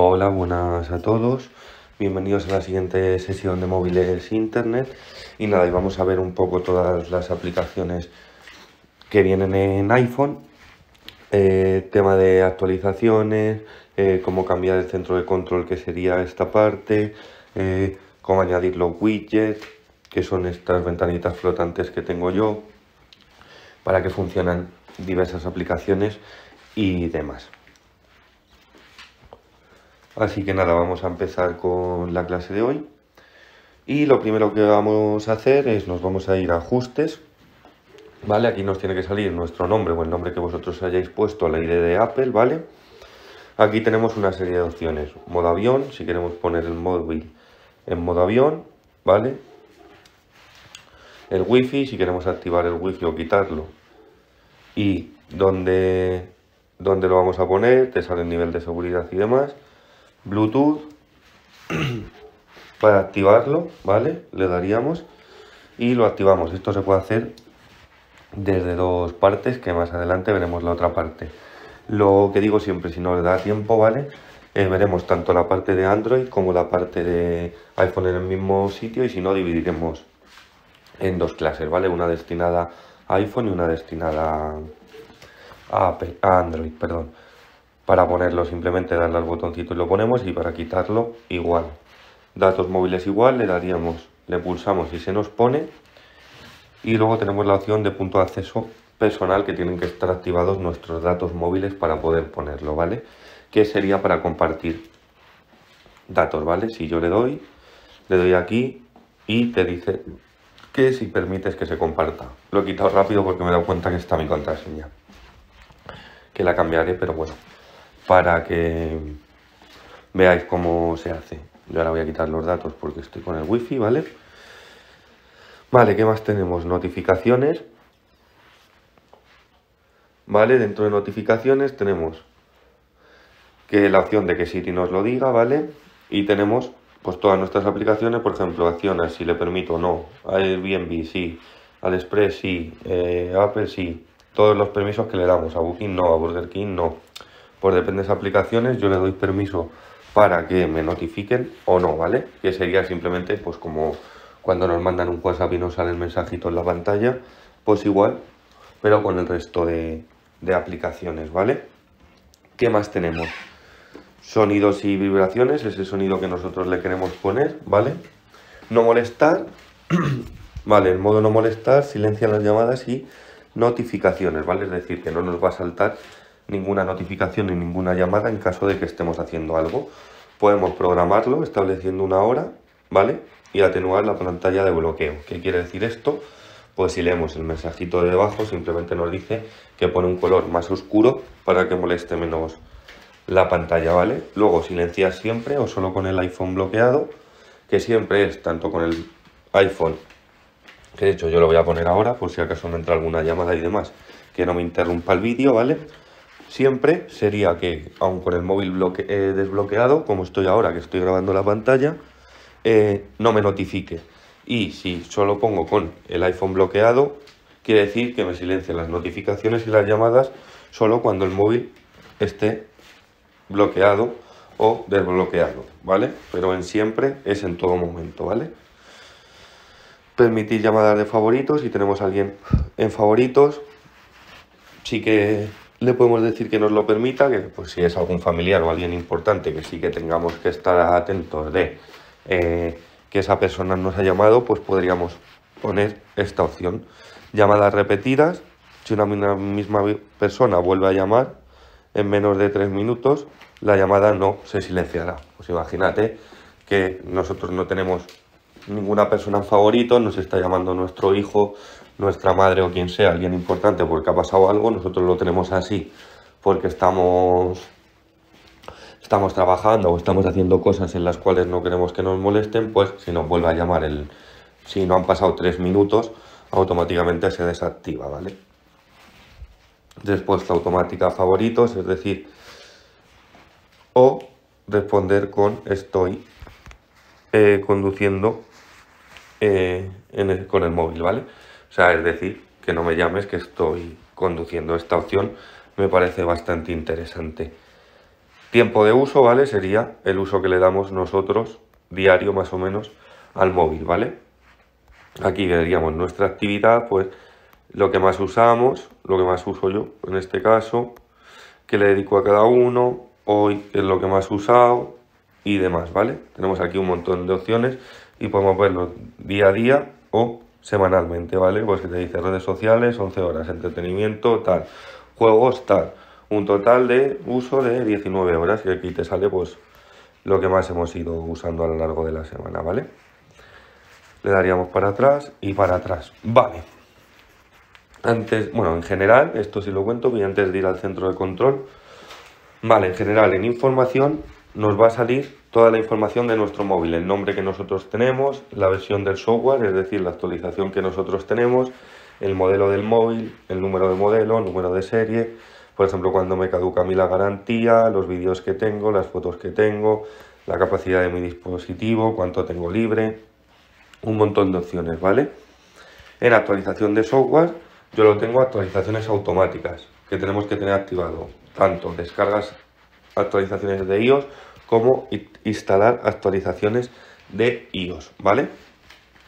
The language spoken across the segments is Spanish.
Hola, buenas a todos. Bienvenidos a la siguiente sesión de móviles internet. Y nada, y vamos a ver un poco todas las aplicaciones que vienen en iPhone. Eh, tema de actualizaciones, eh, cómo cambiar el centro de control que sería esta parte, eh, cómo añadir los widgets, que son estas ventanitas flotantes que tengo yo, para que funcionan diversas aplicaciones y demás. Así que nada, vamos a empezar con la clase de hoy. Y lo primero que vamos a hacer es nos vamos a ir a ajustes. ¿Vale? Aquí nos tiene que salir nuestro nombre o el nombre que vosotros hayáis puesto a la ID de Apple, ¿vale? Aquí tenemos una serie de opciones. Modo avión, si queremos poner el móvil en modo avión, ¿vale? El wifi, si queremos activar el wifi o quitarlo. Y dónde donde lo vamos a poner, te sale el nivel de seguridad y demás. Bluetooth para activarlo, ¿vale? Le daríamos y lo activamos. Esto se puede hacer desde dos partes que más adelante veremos la otra parte. Lo que digo siempre, si no le da tiempo, ¿vale? Eh, veremos tanto la parte de Android como la parte de iPhone en el mismo sitio y si no dividiremos en dos clases, ¿vale? Una destinada a iPhone y una destinada a Android, perdón. Para ponerlo simplemente darle al botoncito y lo ponemos y para quitarlo igual. Datos móviles igual, le daríamos, le pulsamos y se nos pone. Y luego tenemos la opción de punto de acceso personal que tienen que estar activados nuestros datos móviles para poder ponerlo, ¿vale? Que sería para compartir datos, ¿vale? Si yo le doy, le doy aquí y te dice que si permites que se comparta. Lo he quitado rápido porque me he dado cuenta que está mi contraseña. Que la cambiaré, pero bueno para que veáis cómo se hace. Yo ahora voy a quitar los datos porque estoy con el wifi, ¿vale? Vale, ¿qué más tenemos? Notificaciones. ¿Vale? Dentro de notificaciones tenemos que la opción de que city nos lo diga, ¿vale? Y tenemos pues todas nuestras aplicaciones, por ejemplo, acciones, si le permito o no, Airbnb sí, Express sí, eh, Apple sí, todos los permisos que le damos, a Booking no, a Burger King no pues depende de aplicaciones, yo le doy permiso para que me notifiquen o no, ¿vale? Que sería simplemente, pues como cuando nos mandan un WhatsApp y nos sale el mensajito en la pantalla, pues igual, pero con el resto de, aplicaciones, ¿vale? ¿Qué más tenemos? Sonidos y vibraciones, ese sonido que nosotros le queremos poner, ¿vale? No molestar, vale, el modo no molestar, silencia las llamadas y notificaciones, ¿vale? Es decir, que no nos va a saltar ninguna notificación ni ninguna llamada en caso de que estemos haciendo algo. Podemos programarlo estableciendo una hora, ¿vale? Y atenuar la pantalla de bloqueo. ¿Qué quiere decir esto? Pues si leemos el mensajito de debajo, simplemente nos dice que pone un color más oscuro para que moleste menos la pantalla, ¿vale? Luego silenciar siempre o solo con el iPhone bloqueado, que siempre es tanto con el iPhone, que de hecho yo lo voy a poner ahora por si acaso me entra alguna llamada y demás, que no me interrumpa el vídeo, ¿vale? siempre sería que, aun con el móvil bloque, eh, desbloqueado, como estoy ahora que estoy grabando la pantalla, eh, no me notifique. Y si solo pongo con el iPhone bloqueado, quiere decir que me silencien las notificaciones y las llamadas solo cuando el móvil esté bloqueado o desbloqueado, ¿vale? Pero en siempre es en todo momento, ¿vale? Permitir llamadas de favoritos, si tenemos a alguien en favoritos, sí que le podemos decir que nos lo permita, que pues, si es algún familiar o alguien importante, que sí que tengamos que estar atentos de eh, que esa persona nos ha llamado, pues podríamos poner esta opción. Llamadas repetidas, si una misma persona vuelve a llamar en menos de tres minutos, la llamada no se silenciará. Pues imagínate que nosotros no tenemos ninguna persona favorita, favorito, nos está llamando nuestro hijo, nuestra madre o quien sea, alguien importante porque ha pasado algo, nosotros lo tenemos así porque estamos estamos trabajando o estamos haciendo cosas en las cuales no queremos que nos molesten, pues si nos vuelve a llamar el si no han pasado tres minutos, automáticamente se desactiva, ¿vale? Respuesta automática favoritos, es decir, o responder con estoy eh, conduciendo eh, con el móvil, ¿vale? O sea, es decir, que no me llames, que estoy conduciendo esta opción, me parece bastante interesante. Tiempo de uso, ¿vale? Sería el uso que le damos nosotros, diario más o menos, al móvil, ¿vale? Aquí veríamos nuestra actividad, pues lo que más usamos, lo que más uso yo en este caso, que le dedico a cada uno, hoy es lo que más usado y demás, ¿vale? Tenemos aquí un montón de opciones y podemos verlo día a día o semanalmente, ¿vale? Pues que te dice redes sociales, 11 horas, entretenimiento, tal, juegos, tal. Un total de uso de 19 horas y aquí te sale pues lo que más hemos ido usando a lo largo de la semana, ¿vale? Le daríamos para atrás y para atrás. Vale. Antes, bueno, en general, esto sí lo cuento, voy antes de ir al centro de control. Vale, en general, en información nos va a salir toda la información de nuestro móvil, el nombre que nosotros tenemos, la versión del software, es decir, la actualización que nosotros tenemos, el modelo del móvil, el número de modelo, número de serie, por ejemplo, cuando me caduca a mí la garantía, los vídeos que tengo, las fotos que tengo, la capacidad de mi dispositivo, cuánto tengo libre, un montón de opciones, ¿vale? En actualización de software, yo lo tengo actualizaciones automáticas que tenemos que tener activado, tanto descargas actualizaciones de iOS cómo instalar actualizaciones de iOS, ¿vale?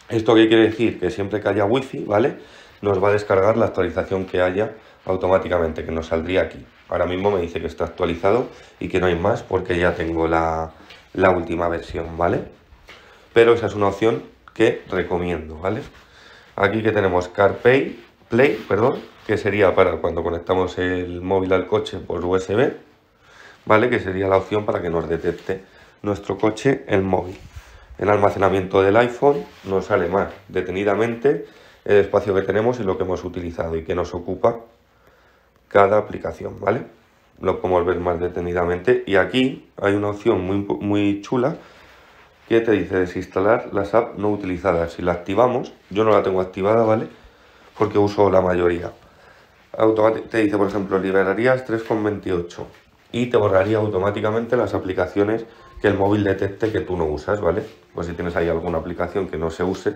¿Esto qué quiere decir? Que siempre que haya wifi, ¿vale? Nos va a descargar la actualización que haya automáticamente, que nos saldría aquí. Ahora mismo me dice que está actualizado y que no hay más porque ya tengo la, la última versión, ¿vale? Pero esa es una opción que recomiendo, ¿vale? Aquí que tenemos CarPlay, Play, perdón, que sería para cuando conectamos el móvil al coche por USB ¿vale? Que sería la opción para que nos detecte nuestro coche el móvil. en almacenamiento del iPhone nos sale más detenidamente el espacio que tenemos y lo que hemos utilizado y que nos ocupa cada aplicación, ¿vale? Lo podemos ver más detenidamente y aquí hay una opción muy, muy chula que te dice desinstalar las apps no utilizadas. Si la activamos, yo no la tengo activada, ¿vale? Porque uso la mayoría. Automáticamente te dice, por ejemplo, liberarías 3,28 y te borraría automáticamente las aplicaciones que el móvil detecte que tú no usas, ¿vale? Pues si tienes ahí alguna aplicación que no se use,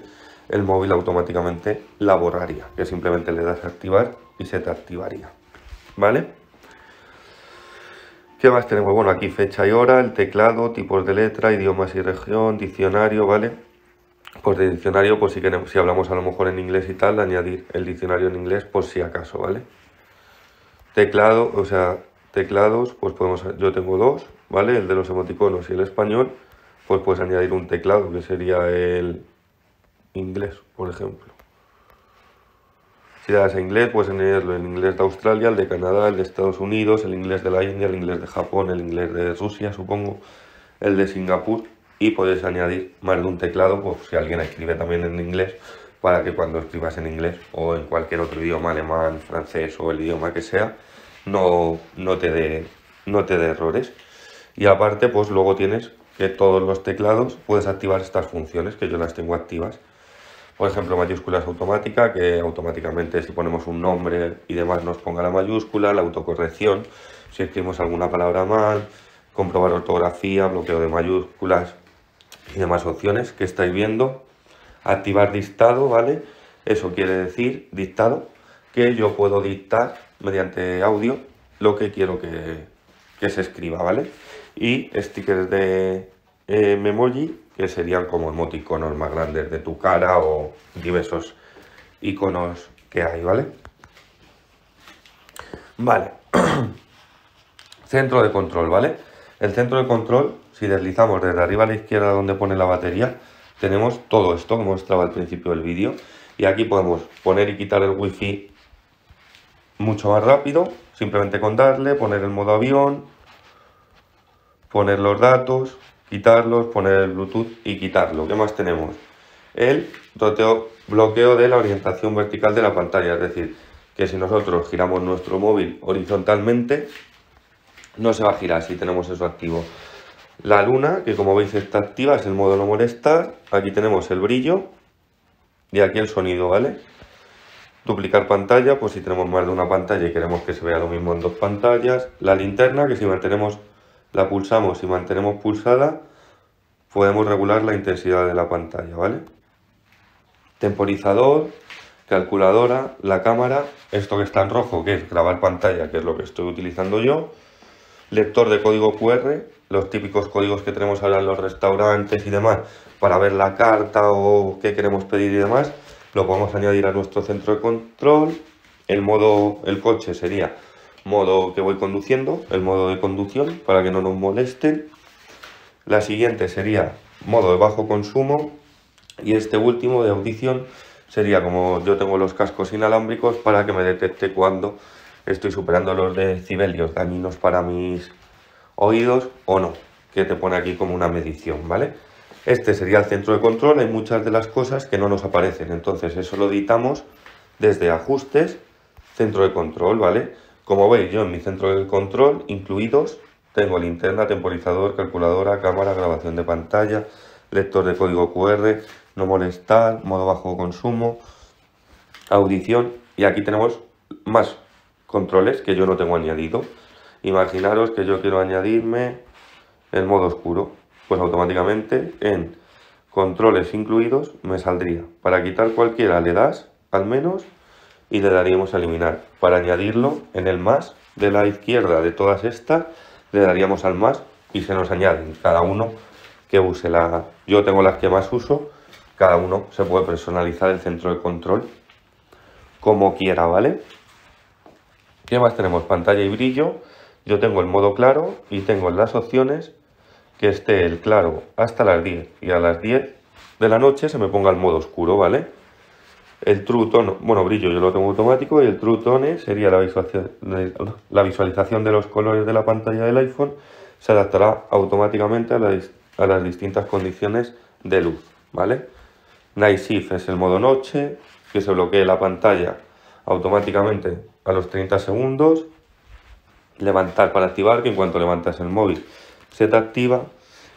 el móvil automáticamente la borraría, que simplemente le das a activar y se te activaría, ¿vale? ¿Qué más tenemos? Bueno, aquí fecha y hora, el teclado, tipos de letra, idiomas y región, diccionario, ¿vale? Pues de diccionario, pues si, queremos, si hablamos a lo mejor en inglés y tal, añadir el diccionario en inglés por si acaso, ¿vale? Teclado, o sea, teclados, pues podemos, yo tengo dos, ¿vale? El de los emoticonos y el español, pues puedes añadir un teclado, que sería el inglés, por ejemplo. Si das a inglés, puedes añadirlo en inglés de Australia, el de Canadá, el de Estados Unidos, el inglés de la India, el inglés de Japón, el inglés de Rusia, supongo, el de Singapur, y puedes añadir más de un teclado, pues si alguien escribe también en inglés, para que cuando escribas en inglés o en cualquier otro idioma, alemán, francés o el idioma que sea, no, no te dé te errores. Y aparte, pues luego tienes que todos los teclados puedes activar estas funciones, que yo las tengo activas. Por ejemplo, mayúsculas automática, que automáticamente si ponemos un nombre y demás nos ponga la mayúscula, la autocorrección, si escribimos alguna palabra mal, comprobar ortografía, bloqueo de mayúsculas y demás opciones que estáis viendo. Activar dictado, ¿vale? Eso quiere decir dictado que yo puedo dictar mediante audio lo que quiero que, se escriba, ¿vale? Y stickers de eh, em, memoji que serían como emoticonos más grandes de tu cara o diversos iconos que hay, ¿vale? Vale. centro de control, ¿vale? El centro de control, si deslizamos desde arriba a la izquierda donde pone la batería, tenemos todo esto que mostraba al principio del vídeo. Y aquí podemos poner y quitar el wifi, mucho más rápido, simplemente con darle, poner el modo avión, poner los datos, quitarlos, poner el Bluetooth y quitarlo. ¿Qué más tenemos? El bloqueo de la orientación vertical de la pantalla, es decir, que si nosotros giramos nuestro móvil horizontalmente, no se va a girar si tenemos eso activo. La luna, que como veis está activa, es el modo no molestar. Aquí tenemos el brillo y aquí el sonido, ¿vale? Duplicar pantalla, pues si tenemos más de una pantalla y queremos que se vea lo mismo en dos pantallas. La linterna, que si mantenemos, la pulsamos y mantenemos pulsada, podemos regular la intensidad de la pantalla, ¿vale? Temporizador, calculadora, la cámara, esto que está en rojo, que es grabar pantalla, que es lo que estoy utilizando yo, lector de código QR, los típicos códigos que tenemos ahora en los restaurantes y demás, para ver la carta o qué queremos pedir y demás, lo podemos añadir a nuestro centro de control. El modo, el coche sería modo que voy conduciendo, el modo de conducción para que no nos molesten. La siguiente sería modo de bajo consumo y este último de audición sería como yo tengo los cascos inalámbricos para que me detecte cuando estoy superando los decibelios dañinos para mis oídos o no, que te pone aquí como una medición, ¿vale? Este sería el centro de control, hay muchas de las cosas que no nos aparecen, entonces eso lo editamos desde ajustes, centro de control, ¿vale? Como veis, yo en mi centro de control, incluidos, tengo linterna, temporizador, calculadora, cámara, grabación de pantalla, lector de código QR, no molestar, modo bajo consumo, audición y aquí tenemos más controles que yo no tengo añadido. Imaginaros que yo quiero añadirme el modo oscuro pues automáticamente en controles incluidos me saldría. Para quitar cualquiera le das al menos y le daríamos a eliminar. Para añadirlo en el más de la izquierda de todas estas le daríamos al más y se nos añaden cada uno que use la... Yo tengo las que más uso, cada uno se puede personalizar el centro de control como quiera, ¿vale? ¿Qué más tenemos? Pantalla y brillo. Yo tengo el modo claro y tengo las opciones esté el claro hasta las 10 y a las 10 de la noche se me ponga el modo oscuro, ¿vale? El true tone, bueno, brillo yo lo tengo automático y el true tone sería la visualización, de los colores de la pantalla del iPhone se adaptará automáticamente a, las distintas condiciones de luz, ¿vale? Night Shift es el modo noche, que se bloquee la pantalla automáticamente a los 30 segundos. Levantar para activar, que en cuanto levantas el móvil Set activa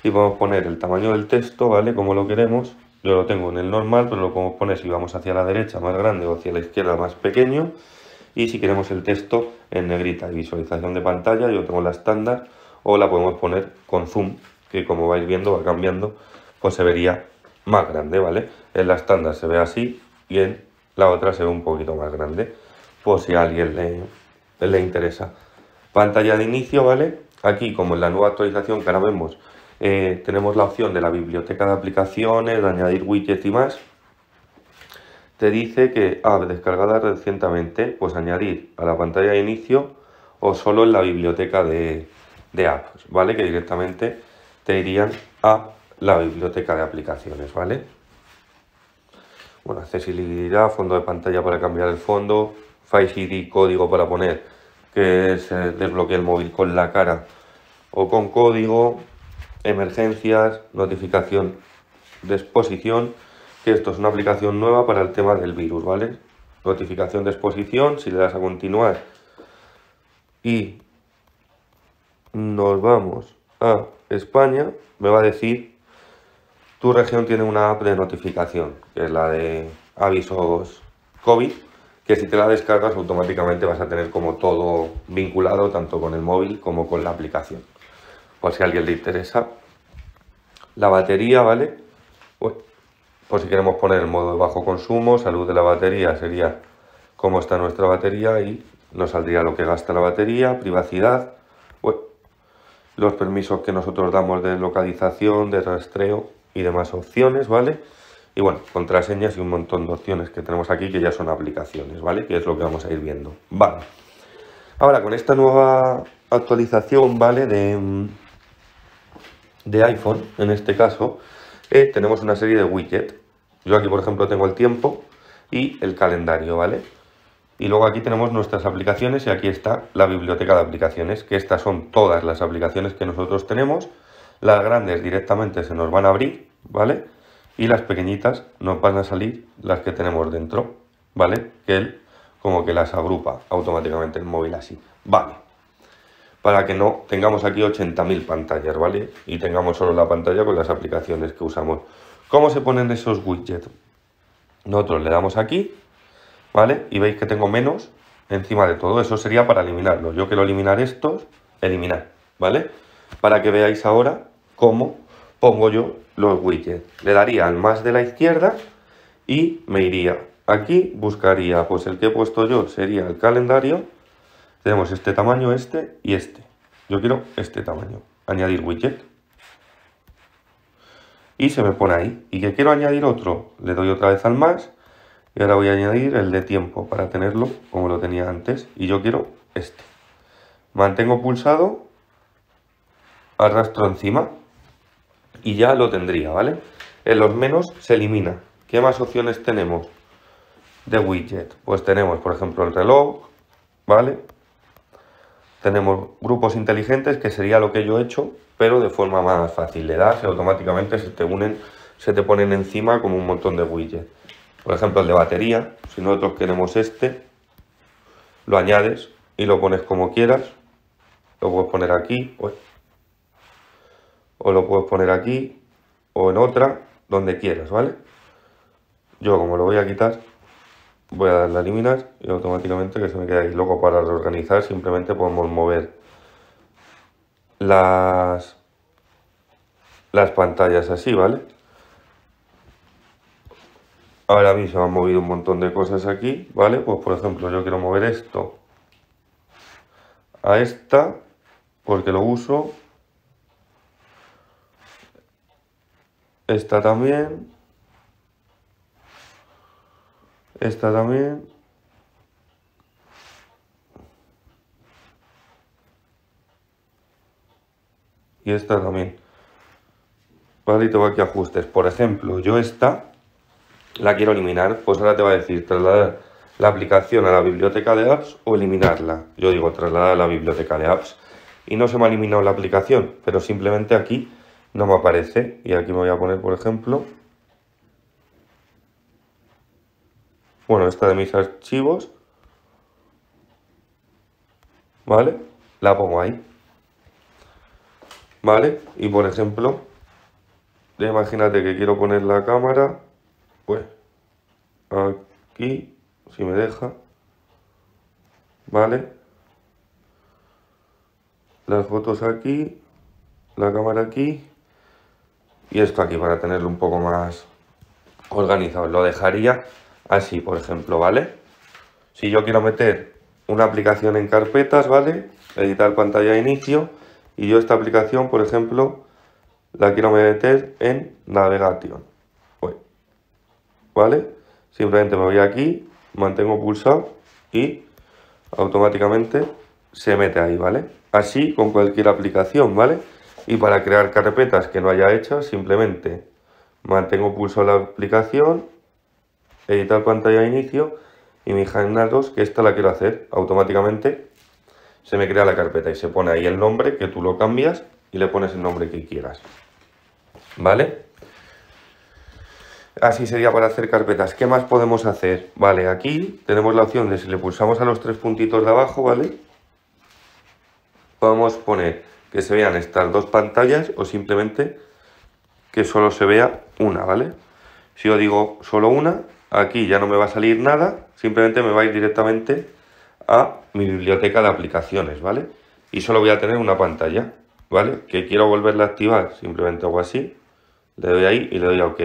y podemos poner el tamaño del texto, ¿vale? Como lo queremos. Yo lo tengo en el normal, pero lo podemos poner si vamos hacia la derecha más grande o hacia la izquierda más pequeño. Y si queremos el texto en negrita y visualización de pantalla, yo tengo la estándar o la podemos poner con zoom, que como vais viendo va cambiando, pues se vería más grande, ¿vale? En la estándar se ve así y en la otra se ve un poquito más grande, por si a alguien le, le interesa. Pantalla de inicio, ¿vale? Aquí, como en la nueva actualización que ahora vemos, eh, tenemos la opción de la biblioteca de aplicaciones, de añadir widgets y más. Te dice que, ah, descargada recientemente, pues añadir a la pantalla de inicio o solo en la biblioteca de, de apps, ¿vale? Que directamente te irían a la biblioteca de aplicaciones, ¿vale? Bueno, accesibilidad, fondo de pantalla para cambiar el fondo, File ID, código para poner que se desbloquee el móvil con la cara o con código, emergencias, notificación de exposición, que esto es una aplicación nueva para el tema del virus, ¿vale? Notificación de exposición, si le das a continuar y nos vamos a España, me va a decir tu región tiene una app de notificación, que es la de avisos COVID, que si te la descargas automáticamente vas a tener como todo vinculado, tanto con el móvil como con la aplicación. Por si a alguien le interesa. La batería, ¿vale? pues por si queremos poner el modo de bajo consumo, salud de la batería sería cómo está nuestra batería y nos saldría lo que gasta la batería, privacidad, los permisos que nosotros damos de localización, de rastreo y demás opciones, ¿vale? Y bueno, contraseñas y un montón de opciones que tenemos aquí que ya son aplicaciones, ¿vale? Que es lo que vamos a ir viendo. Vale. Ahora, con esta nueva actualización, ¿vale? De, de iPhone, en este caso, eh, tenemos una serie de widgets. Yo aquí, por ejemplo, tengo el tiempo y el calendario, ¿vale? Y luego aquí tenemos nuestras aplicaciones y aquí está la biblioteca de aplicaciones, que estas son todas las aplicaciones que nosotros tenemos. Las grandes directamente se nos van a abrir, ¿vale? y las pequeñitas nos van a salir las que tenemos dentro, ¿vale? Que él como que las agrupa automáticamente el móvil así, ¿vale? Para que no tengamos aquí 80.000 pantallas, ¿vale? Y tengamos solo la pantalla con las aplicaciones que usamos. ¿Cómo se ponen esos widgets? Nosotros le damos aquí, ¿vale? Y veis que tengo menos encima de todo. Eso sería para eliminarlo. Yo quiero eliminar estos, eliminar, ¿vale? Para que veáis ahora cómo pongo yo los widgets. Le daría al más de la izquierda y me iría. Aquí buscaría, pues el que he puesto yo sería el calendario. Tenemos este tamaño, este y este. Yo quiero este tamaño. Añadir widget. Y se me pone ahí. Y que quiero añadir otro, le doy otra vez al más. Y ahora voy a añadir el de tiempo para tenerlo como lo tenía antes. Y yo quiero este. Mantengo pulsado. Arrastro encima y ya lo tendría, ¿vale? En los menos se elimina. ¿Qué más opciones tenemos de widget? Pues tenemos, por ejemplo, el reloj, ¿vale? Tenemos grupos inteligentes, que sería lo que yo he hecho, pero de forma más fácil. Le das y automáticamente se te unen, se te ponen encima como un montón de widgets. Por ejemplo, el de batería, si nosotros queremos este, lo añades y lo pones como quieras. Lo puedes poner aquí, pues, o lo puedes poner aquí o en otra, donde quieras, ¿vale? Yo como lo voy a quitar, voy a dar a eliminar y automáticamente que se me quede ahí. Luego para reorganizar simplemente podemos mover las, las pantallas así, ¿vale? Ahora mismo han movido un montón de cosas aquí, ¿vale? Pues por ejemplo yo quiero mover esto a esta porque lo uso Esta también. Esta también. Y esta también. Vale, y tengo aquí ajustes. Por ejemplo, yo esta la quiero eliminar. Pues ahora te va a decir trasladar la aplicación a la biblioteca de apps o eliminarla. Yo digo trasladar a la biblioteca de apps. Y no se me ha eliminado la aplicación, pero simplemente aquí no me aparece. Y aquí me voy a poner, por ejemplo, bueno, esta de mis archivos, ¿vale? La pongo ahí, ¿vale? Y por ejemplo, imagínate que quiero poner la cámara, pues, aquí, si me deja, ¿vale? Las fotos aquí, la cámara aquí, y esto aquí para tenerlo un poco más organizado. Lo dejaría así, por ejemplo, ¿vale? Si yo quiero meter una aplicación en carpetas, ¿vale? Editar pantalla de inicio y yo esta aplicación, por ejemplo, la quiero meter en navegación. ¿Vale? Simplemente me voy aquí, mantengo pulsado y automáticamente se mete ahí, ¿vale? Así con cualquier aplicación, ¿vale? Y para crear carpetas que no haya hecho, simplemente mantengo pulso la aplicación, editar pantalla de inicio y mi Datos, que esta la quiero hacer automáticamente, se me crea la carpeta y se pone ahí el nombre que tú lo cambias y le pones el nombre que quieras. ¿Vale? Así sería para hacer carpetas. ¿Qué más podemos hacer? Vale, aquí tenemos la opción de si le pulsamos a los tres puntitos de abajo, ¿vale? Podemos poner que se vean estas dos pantallas o simplemente que solo se vea una, ¿vale? Si yo digo solo una, aquí ya no me va a salir nada, simplemente me va a ir directamente a mi biblioteca de aplicaciones, ¿vale? Y solo voy a tener una pantalla, ¿vale? Que quiero volverla a activar, simplemente hago así, le doy ahí y le doy a OK.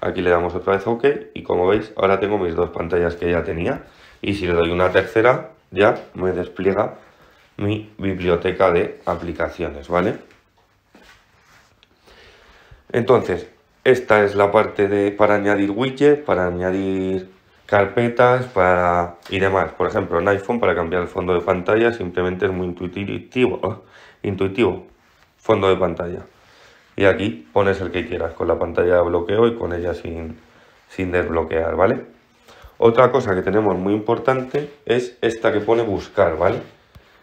Aquí le damos otra vez OK y como veis ahora tengo mis dos pantallas que ya tenía y si le doy una tercera ya me despliega mi biblioteca de aplicaciones, ¿vale? Entonces, esta es la parte de para añadir widget, para añadir carpetas para y demás. Por ejemplo, en iPhone para cambiar el fondo de pantalla simplemente es muy intuitivo. Intuitivo, fondo de pantalla. Y aquí pones el que quieras, con la pantalla de bloqueo y con ella sin, sin desbloquear, ¿vale? Otra cosa que tenemos muy importante es esta que pone buscar, ¿vale?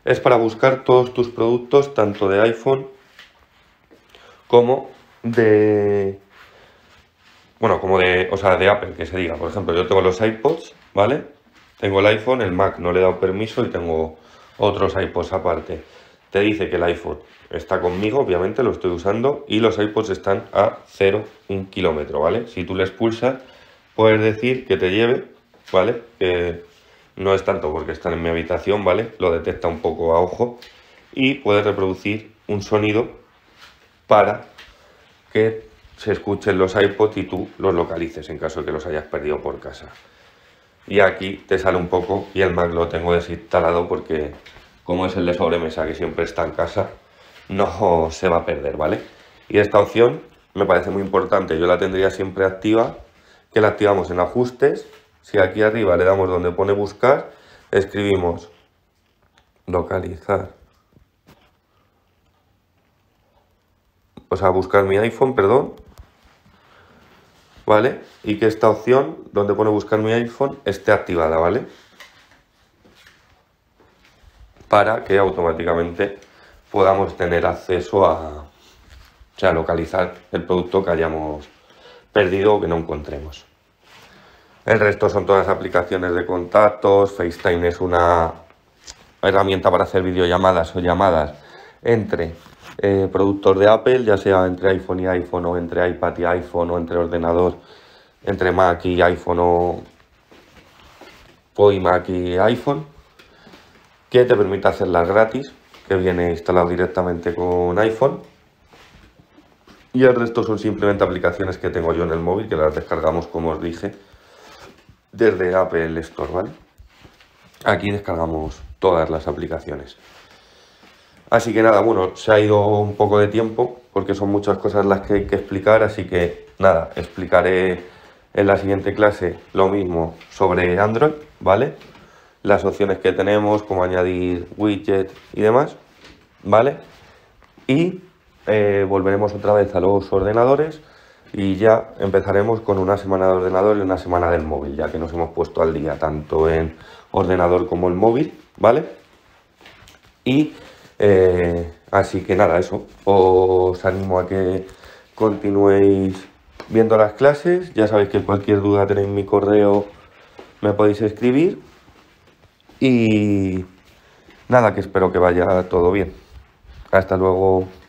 es para buscar todos tus productos, tanto de iPhone como de... Bueno, como de, o sea, de Apple, que se diga. Por ejemplo, yo tengo los iPods, ¿vale? Tengo el iPhone, el Mac no le he dado permiso y tengo otros iPods aparte. Te dice que el iPhone está conmigo, obviamente lo estoy usando, y los iPods están a 0, un kilómetro, ¿vale? Si tú les pulsas, puedes decir que te lleve, ¿vale? Que no es tanto porque están en mi habitación, ¿vale? Lo detecta un poco a ojo y puede reproducir un sonido para que se escuchen los iPod y tú los localices en caso de que los hayas perdido por casa. Y aquí te sale un poco y el Mac lo tengo desinstalado porque como es el de sobremesa que siempre está en casa, no se va a perder, ¿vale? Y esta opción me parece muy importante, yo la tendría siempre activa, que la activamos en ajustes si aquí arriba le damos donde pone buscar, escribimos localizar. O sea, buscar mi iPhone, perdón. ¿Vale? Y que esta opción, donde pone buscar mi iPhone, esté activada, ¿vale? Para que automáticamente podamos tener acceso a, o sea, localizar el producto que hayamos perdido o que no encontremos. El resto son todas aplicaciones de contactos, FaceTime es una herramienta para hacer videollamadas o llamadas entre eh, productos de Apple, ya sea entre iPhone y iPhone o entre iPad y iPhone o entre ordenador, entre Mac y iPhone o, o Mac y iPhone, que te permite hacerlas gratis, que viene instalado directamente con iPhone. Y el resto son simplemente aplicaciones que tengo yo en el móvil, que las descargamos como os dije desde Apple Store, ¿vale? Aquí descargamos todas las aplicaciones. Así que nada, bueno, se ha ido un poco de tiempo porque son muchas cosas las que hay que explicar, así que nada, explicaré en la siguiente clase lo mismo sobre Android, ¿vale? Las opciones que tenemos, como añadir widget y demás, ¿vale? Y eh, volveremos otra vez a los ordenadores y ya empezaremos con una semana de ordenador y una semana del móvil, ya que nos hemos puesto al día tanto en ordenador como en móvil, ¿vale? Y eh, así que nada, eso, os animo a que continuéis viendo las clases, ya sabéis que cualquier duda tenéis mi correo, me podéis escribir y nada, que espero que vaya todo bien. Hasta luego.